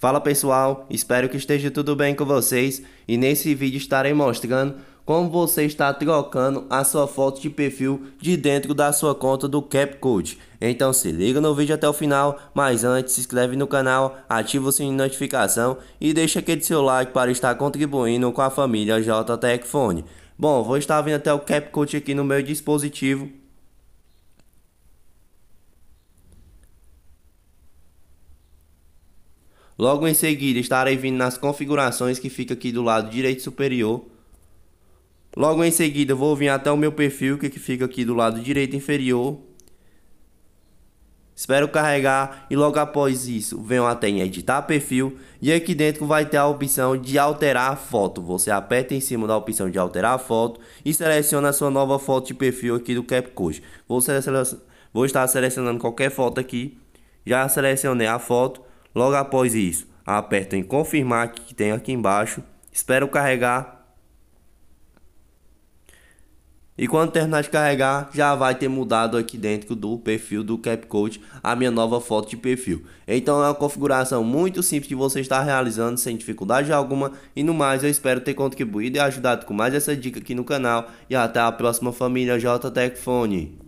Fala pessoal, espero que esteja tudo bem com vocês e nesse vídeo estarei mostrando como você está trocando a sua foto de perfil de dentro da sua conta do Capcode. Então se liga no vídeo até o final, mas antes se inscreve no canal, ativa o sininho de notificação e deixa aquele seu like para estar contribuindo com a família JTech Bom, vou estar vindo até o Capcode aqui no meu dispositivo Logo em seguida, estarei vindo nas configurações que fica aqui do lado direito superior. Logo em seguida, vou vir até o meu perfil é que fica aqui do lado direito inferior. Espero carregar e logo após isso venho até em editar perfil e aqui dentro vai ter a opção de alterar a foto. Você aperta em cima da opção de alterar a foto e seleciona a sua nova foto de perfil aqui do CapCut. Vou, selecion... Vou estar selecionando qualquer foto aqui. Já selecionei a foto Logo após isso, aperto em confirmar que tem aqui embaixo, espero carregar. E quando terminar de carregar, já vai ter mudado aqui dentro do perfil do CapCut a minha nova foto de perfil. Então é uma configuração muito simples de você estar realizando sem dificuldade alguma. E no mais, eu espero ter contribuído e ajudado com mais essa dica aqui no canal. E até a próxima família JTecFone.